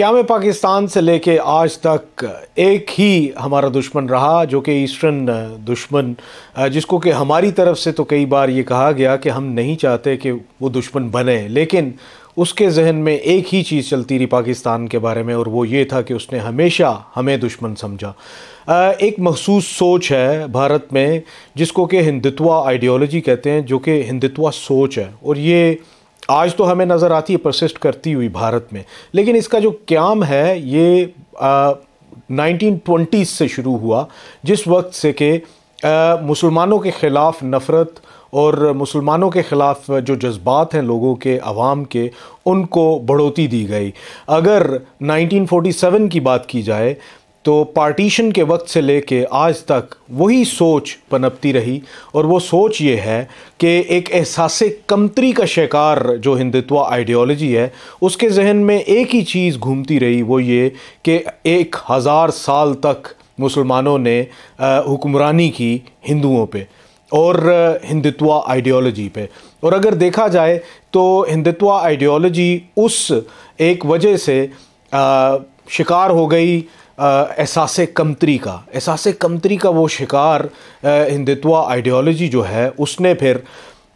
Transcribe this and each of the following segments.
क्या मैं पाकिस्तान से लेके आज तक एक ही हमारा दुश्मन रहा जो कि ईस्टर्न दुश्मन जिसको कि हमारी तरफ से तो कई बार ये कहा गया कि हम नहीं चाहते कि वो दुश्मन बने लेकिन उसके जहन में एक ही चीज़ चलती रही पाकिस्तान के बारे में और वो ये था कि उसने हमेशा हमें दुश्मन समझा एक मखसूस सोच है भारत में जिसको कि हिंदुत्वा आइडियोलॉजी कहते हैं जो कि हिंदुत्वा सोच है और ये आज तो हमें नज़र आती है प्रसिस्ट करती हुई भारत में लेकिन इसका जो क्याम है ये नाइनटीन ट्वेंटीज़ से शुरू हुआ जिस वक्त से कि मुसलमानों के ख़िलाफ़ नफ़रत और मुसलमानों के ख़िलाफ़ जो जज्बात हैं लोगों के आवाम के उनको बढ़ोती दी गई अगर 1947 की बात की जाए तो पार्टीशन के वक्त से लेके आज तक वही सोच पनपती रही और वो सोच ये है कि एक एहसास कमतरी का शिकार जो हिंदुत्व आइडियोलॉजी है उसके जहन में एक ही चीज़ घूमती रही वो ये कि एक हज़ार साल तक मुसलमानों ने हुक्मरानी की हिंदुओं पे और हिंदुत्व आइडियोलॉजी पे और अगर देखा जाए तो हिंदुत्व आइडियोलॉजी उस एक वजह से आ, शिकार हो गई एहसास कमतरी का एहसास कमतरी का वो शिकार हिंदुत्व आइडियोलॉजी जो है उसने फिर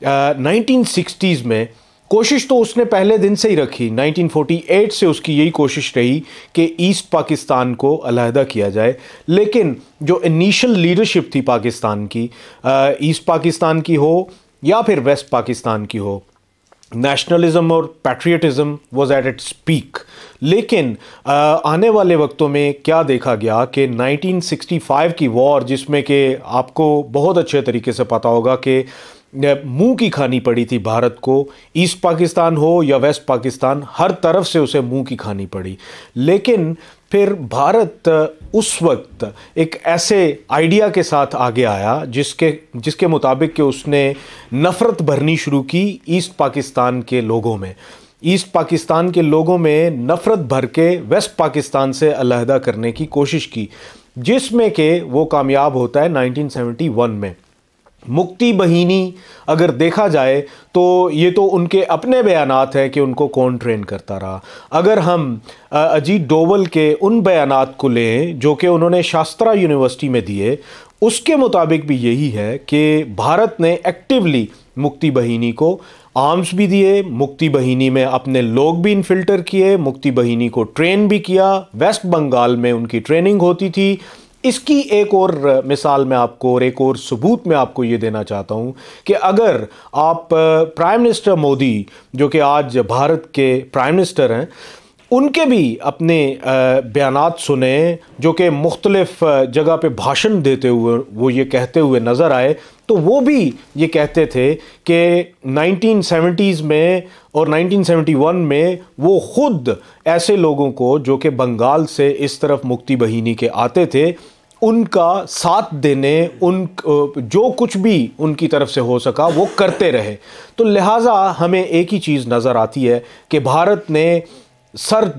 नाइनटीन सिक्सटीज़ में कोशिश तो उसने पहले दिन से ही रखी 1948 से उसकी यही कोशिश रही कि ईस्ट पाकिस्तान को अलहदा किया जाए लेकिन जो इनिशियल लीडरशिप थी पाकिस्तान की ईस्ट पाकिस्तान की हो या फिर वेस्ट पाकिस्तान की हो नेशनलिज्म और patriotism was at its peak लेकिन आने वाले वक्तों में क्या देखा गया कि 1965 की वॉर जिसमें कि आपको बहुत अच्छे तरीके से पता होगा कि मुंह की खानी पड़ी थी भारत को ईस्ट पाकिस्तान हो या वेस्ट पाकिस्तान हर तरफ से उसे मुंह की खानी पड़ी लेकिन फिर भारत उस वक्त एक ऐसे आइडिया के साथ आगे आया जिसके जिसके मुताबिक कि उसने नफ़रत भरनी शुरू की ईस्ट पाकिस्तान के लोगों में ईस्ट पाकिस्तान के लोगों में नफ़रत भर के वेस्ट पाकिस्तान से अलहदा करने की कोशिश की जिसमें कि वो कामयाब होता है 1971 में मुक्ति बहिनी अगर देखा जाए तो ये तो उनके अपने बयानात हैं कि उनको कौन ट्रेन करता रहा अगर हम अजीत डोवल के उन बयानात को लें जो कि उन्होंने शास्त्रा यूनिवर्सिटी में दिए उसके मुताबिक भी यही है कि भारत ने एक्टिवली मुक्ति बहिनी को आर्म्स भी दिए मुक्ति बहिनी में अपने लोग भी इनफिल्टर किए मुक्ति बहिनी को ट्रेन भी किया वेस्ट बंगाल में उनकी ट्रेनिंग होती थी इसकी एक और मिसाल मैं आपको और एक और सबूत मैं आपको ये देना चाहता हूँ कि अगर आप प्राइम मिनिस्टर मोदी जो कि आज भारत के प्राइम मिनिस्टर हैं उनके भी अपने बयान सुने जो कि मुख्तलफ़ जगह पर भाषण देते हुए वो ये कहते हुए नज़र आए तो वो भी ये कहते थे कि 1970s में और 1971 में वो ख़ुद ऐसे लोगों को जो कि बंगाल से इस तरफ मुक्ति बहिनी के आते थे उनका साथ देने उन जो कुछ भी उनकी तरफ से हो सका वो करते रहे तो लिहाजा हमें एक ही चीज़ नज़र आती है कि भारत ने सर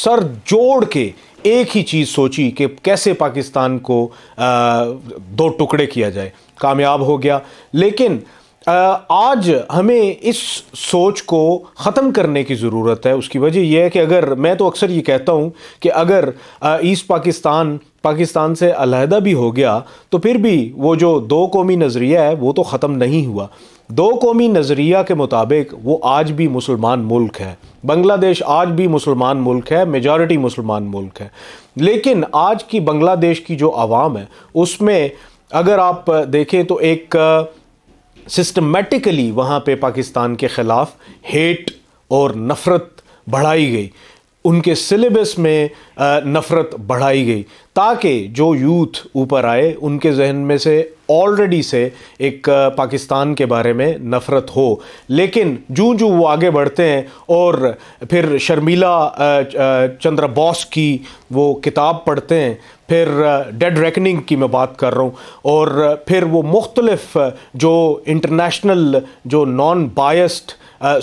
सर जोड़ के एक ही चीज़ सोची कि कैसे पाकिस्तान को आ, दो टुकड़े किया जाए कामयाब हो गया लेकिन आज हमें इस सोच को ख़त्म करने की ज़रूरत है उसकी वजह यह है कि अगर मैं तो अक्सर ये कहता हूँ कि अगर ईस्ट पाकिस्तान पाकिस्तान से अलहदा भी हो गया तो फिर भी वो जो दो कौमी नज़रिया है वो तो ख़त्म नहीं हुआ दो कौमी नज़रिया के मुताबिक वो आज भी मुसलमान मुल्क है बंग्लादेश आज भी मुसलमान मुल्क है मेजॉरिटी मुसलमान मुल्क है लेकिन आज की बंग्लादेश की जो आवाम है उसमें अगर आप देखें तो एक सिस्टमेटिकली वहाँ पे पाकिस्तान के ख़िलाफ़ हेट और नफ़रत बढ़ाई गई उनके सिलेबस में नफ़रत बढ़ाई गई ताकि जो यूथ ऊपर आए उनके जहन में से ऑलरेडी से एक पाकिस्तान के बारे में नफ़रत हो लेकिन जो जूँ वो आगे बढ़ते हैं और फिर शर्मिला चंद्र बॉस की वो किताब पढ़ते हैं फिर डेड रेकनिंग की मैं बात कर रहा हूँ और फिर वो मुख्तलफ़ जो इंटरनेशनल जो नॉन बायस्ड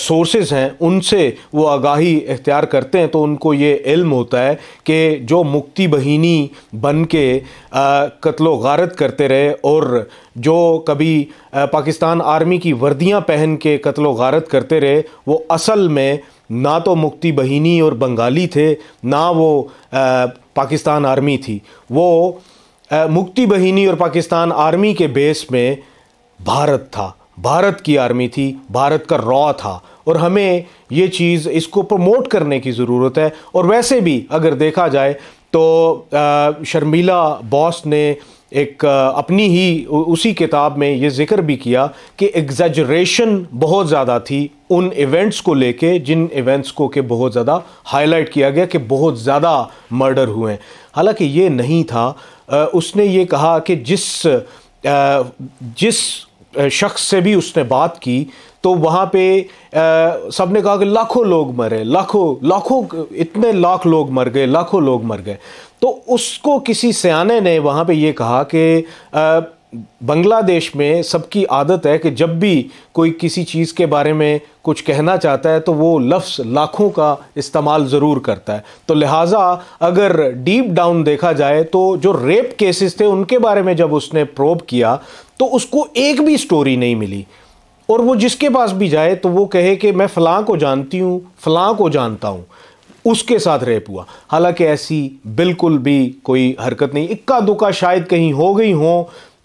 सोर्सेज हैं उनसे वो आगाही इख्तियार करते हैं तो उनको ये इल्म होता है कि जो मुक्ति बहिनी बन के कत्लो गारत करते रहे और जो कभी पाकिस्तान आर्मी की वर्दियाँ पहन के कत्लो गारत करते रहे वो असल में ना तो मुक्ति बहिनी और बंगाली थे ना वो आ, पाकिस्तान आर्मी थी वो आ, मुक्ति बहिनी और पाकिस्तान आर्मी के बेस में भारत था भारत की आर्मी थी भारत का रॉ था और हमें ये चीज़ इसको प्रमोट करने की ज़रूरत है और वैसे भी अगर देखा जाए तो शर्मिला बॉस ने एक अपनी ही उसी किताब में ये ज़िक्र भी किया कि एग्जेजरेशन बहुत ज़्यादा थी उन इवेंट्स को लेके जिन इवेंट्स को के बहुत ज़्यादा हाईलाइट किया गया कि बहुत ज़्यादा मर्डर हुए हैं हालांकि ये नहीं था उसने ये कहा कि जिस जिस शख्स से भी उसने बात की तो वहाँ पे सब ने कहा कि लाखों लोग मरे लाखों लाखों इतने लाख लोग मर गए लाखों लोग मर गए तो उसको किसी सयाने ने वहाँ पे ये कहा कि बांग्लादेश में सबकी आदत है कि जब भी कोई किसी चीज़ के बारे में कुछ कहना चाहता है तो वो लफ्ज़ लाखों का इस्तेमाल ज़रूर करता है तो लिहाजा अगर डीप डाउन देखा जाए तो जो रेप केसेस थे उनके बारे में जब उसने प्रोब किया तो उसको एक भी स्टोरी नहीं मिली और वो जिसके पास भी जाए तो वो कहे कि मैं फ़लाँ को जानती हूँ फ़लाँ को जानता हूँ उसके साथ रेप हुआ हालांकि ऐसी बिल्कुल भी कोई हरकत नहीं इक्का दुक्का शायद कहीं हो गई हों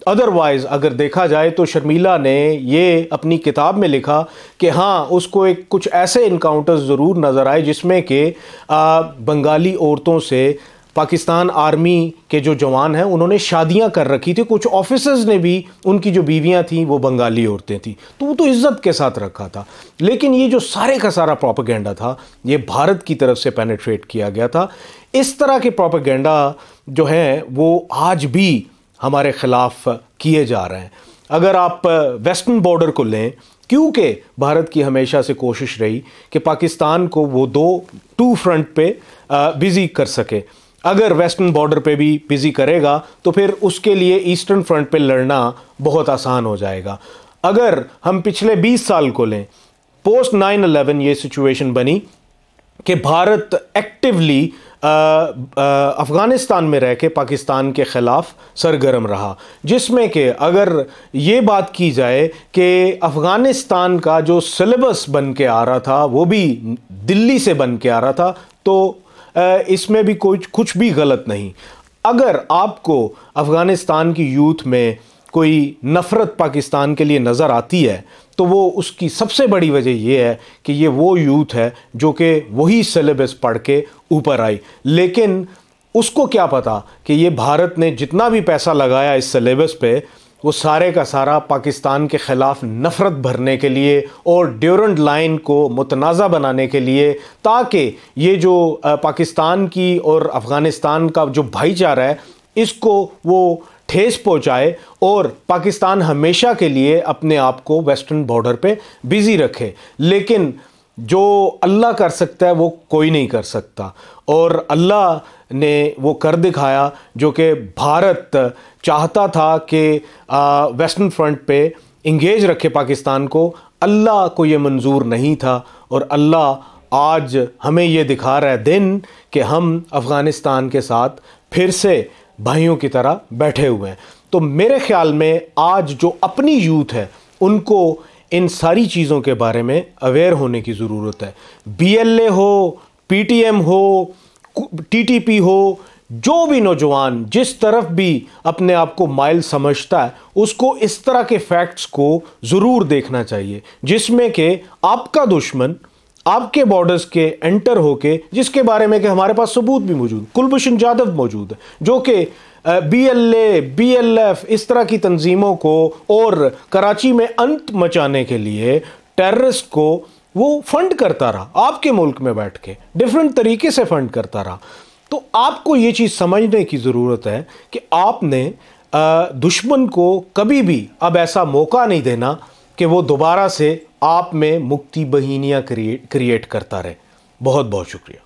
अदरवाइज़ अगर देखा जाए तो शर्मीला ने ये अपनी किताब में लिखा कि हाँ उसको एक कुछ ऐसे इनकाउंटर्स ज़रूर नज़र आए जिसमें कि बंगाली औरतों से पाकिस्तान आर्मी के जो जवान हैं उन्होंने शादियां कर रखी थी कुछ ऑफिसर्स ने भी उनकी जो बीवियां थीं वो बंगाली औरतें थीं तो वो तो इज़्ज़त के साथ रखा था लेकिन ये जो सारे का सारा प्रोपागेंडा था ये भारत की तरफ से पेनेट्रेट किया गया था इस तरह के प्रोपागेंडा जो हैं वो आज भी हमारे ख़िलाफ़ किए जा रहे हैं अगर आप वेस्टर्न बॉर्डर को लें क्योंकि भारत की हमेशा से कोशिश रही कि पाकिस्तान को वो दो टू फ्रंट पे बिज़ी कर सके अगर वेस्टर्न बॉर्डर पे भी बिज़ी करेगा तो फिर उसके लिए ईस्टर्न फ्रंट पे लड़ना बहुत आसान हो जाएगा अगर हम पिछले 20 साल को लें पोस्ट 9/11 ये सिचुएशन बनी कि भारत एक्टिवली अफ़गानिस्तान में रह के पाकिस्तान के ख़िलाफ़ सरगर्म रहा जिसमें कि अगर ये बात की जाए कि अफ़गानिस्तान का जो सिलेबस बन के आ रहा था वो भी दिल्ली से बन के आ रहा था तो इसमें भी कोई कुछ भी गलत नहीं अगर आपको अफ़गानिस्तान की यूथ में कोई नफ़रत पाकिस्तान के लिए नज़र आती है तो वो उसकी सबसे बड़ी वजह ये है कि ये वो यूथ है जो कि वही सिलेबस पढ़ के ऊपर आई लेकिन उसको क्या पता कि ये भारत ने जितना भी पैसा लगाया इस सिलेबस पे वो सारे का सारा पाकिस्तान के ख़िलाफ़ नफ़रत भरने के लिए और ड्यूरेंट लाइन को मुतनाज़ा बनाने के लिए ताकि ये जो पाकिस्तान की और अफ़गानिस्तान का जो भाईचारा है इसको वो ठेस पहुंचाए और पाकिस्तान हमेशा के लिए अपने आप को वेस्टर्न बॉर्डर पे बिज़ी रखे लेकिन जो अल्लाह कर सकता है वो कोई नहीं कर सकता और अल्लाह ने वो कर दिखाया जो कि भारत चाहता था कि वेस्टर्न फ्रंट पे इंगेज रखे पाकिस्तान को अल्लाह को ये मंजूर नहीं था और अल्लाह आज हमें ये दिखा रहा है दिन कि हम अफ़गानिस्तान के साथ फिर से भाइयों की तरह बैठे हुए हैं तो मेरे ख्याल में आज जो अपनी यूथ है उनको इन सारी चीज़ों के बारे में अवेयर होने की ज़रूरत है बी हो पी हो टी हो जो भी नौजवान जिस तरफ भी अपने आप को माइल समझता है उसको इस तरह के फैक्ट्स को ज़रूर देखना चाहिए जिसमें कि आपका दुश्मन आपके बॉर्डर्स के एंटर होके जिसके बारे में कि हमारे पास सबूत भी मौजूद कुलभूषण यादव मौजूद है जो कि B L A B L F इस तरह की तंजीमों को और कराची में अंत मचाने के लिए टेररिस्ट को वो फंड करता रहा आपके मुल्क में बैठ के डिफरेंट तरीके से फंड करता रहा तो आपको ये चीज़ समझने की ज़रूरत है कि आपने दुश्मन को कभी भी अब ऐसा मौका नहीं देना कि वो दोबारा से आप में मुक्ति बहिनियाँ क्रिएट क्रिएट करता रहे बहुत बहुत शुक्रिया